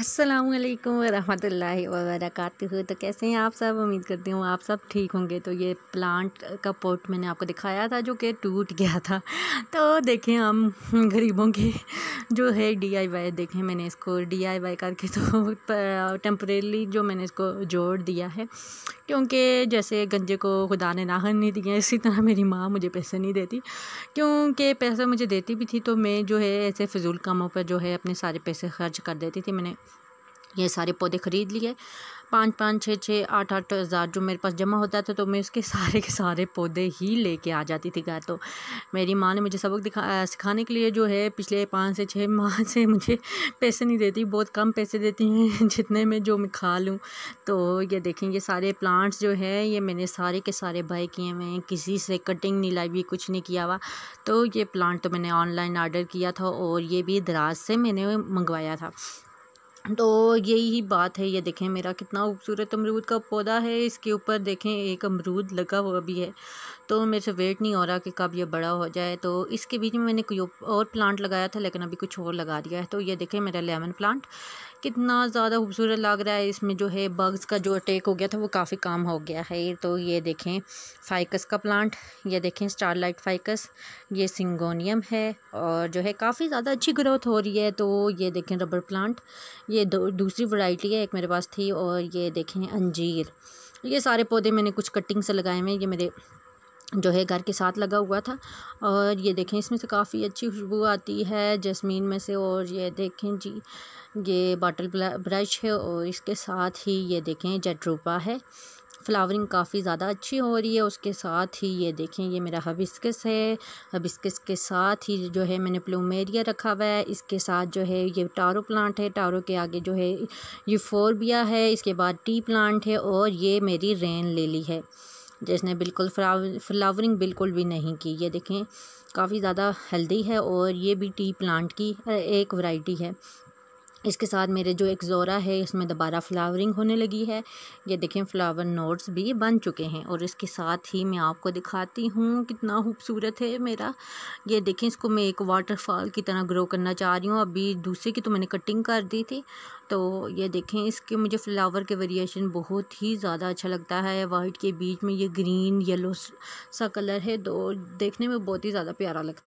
असलम वरहमत लाही तो कैसे हैं आप सब उम्मीद करती हूँ आप सब ठीक होंगे तो ये प्लांट का पॉट मैंने आपको दिखाया था जो कि टूट गया था तो देखें हम गरीबों के जो है डी आई वाई देखें मैंने इसको डी आई वाई करके तो टेम्परेली जो मैंने इसको जोड़ दिया है क्योंकि जैसे गंजे को खुदा ने नाहन नहीं दिए इसी तरह मेरी माँ मुझे पैसे नहीं देती क्योंकि पैसा मुझे देती भी थी तो मैं जो है ऐसे फजूल कामों पर जो है अपने सारे पैसे खर्च कर देती थी मैंने ये सारे पौधे ख़रीद लिए पाँच पाँच छः छः आठ आठ हज़ार जो मेरे पास जमा होता था तो मैं उसके सारे के सारे पौधे ही लेके आ जाती थी घर तो मेरी माँ ने मुझे सबक दिखा सिखाने के लिए जो है पिछले पाँच से छः माह से मुझे पैसे नहीं देती बहुत कम पैसे देती हैं जितने में जो मैं खा लूँ तो ये देखें ये सारे प्लांट्स जो है ये मैंने सारे के सारे बाई किए हुए हैं किसी से कटिंग नहीं लाई हुई कुछ नहीं किया हुआ तो ये प्लांट तो मैंने ऑनलाइन ऑर्डर किया था और ये भी दराज से मैंने मंगवाया था तो यही बात है ये देखें मेरा कितना खूबसूरत अमरूद का पौधा है इसके ऊपर देखें एक अमरूद लगा हुआ भी है तो मेरे से वेट नहीं हो रहा कि कब ये बड़ा हो जाए तो इसके बीच में मैंने कोई और प्लांट लगाया था लेकिन अभी कुछ और लगा दिया है तो ये देखें मेरा लेमन प्लांट कितना ज़्यादा खूबसूरत लग रहा है इसमें जो है बग्स का जो अटैक हो गया था वो काफ़ी काम हो गया है तो ये देखें फाइकस का प्लांट ये देखें स्टार लाइट फाइकस ये सिंगोनियम है और जो है काफ़ी ज़्यादा अच्छी ग्रोथ हो रही है तो ये देखें रबर प्लांट ये दो दूसरी वैरायटी है एक मेरे पास थी और ये देखें अंजीर ये सारे पौधे मैंने कुछ कटिंग से लगाए हुए ये मेरे जो है घर के साथ लगा हुआ था और ये देखें इसमें से काफ़ी अच्छी खुशबू आती है जसमीन में से और ये देखें जी ये बाटल ब्रश है और इसके साथ ही ये देखें जेट्रोपा है फ्लावरिंग काफ़ी ज़्यादा अच्छी हो रही है उसके साथ ही ये देखें ये मेरा हबिस्कस है हबिस्कस के साथ ही जो है मैंने प्लूमेरिया रखा हुआ है इसके साथ जो है ये टारो प्लांट है टारो के आगे जो है यूफोरबिया है इसके बाद टी प्लांट है और ये मेरी रेन लेली है जिसने बिल्कुल फ्लावरिंग बिल्कुल भी नहीं की ये देखें काफ़ी ज़्यादा हेल्दी है और ये भी टी प्लांट की एक वैरायटी है इसके साथ मेरे जो एक ज़ोरा है इसमें दोबारा फ्लावरिंग होने लगी है ये देखें फ्लावर नोट्स भी बन चुके हैं और इसके साथ ही मैं आपको दिखाती हूँ कितना खूबसूरत है मेरा ये देखें इसको मैं एक वाटरफॉल की तरह ग्रो करना चाह रही हूँ अभी दूसरे की तो मैंने कटिंग कर दी थी तो ये देखें इसके मुझे फ्लावर के वेरिएशन बहुत ही ज़्यादा अच्छा लगता है वाइट के बीच में ये ग्रीन येलो सा कलर है तो देखने में बहुत ही ज़्यादा प्यारा लगता है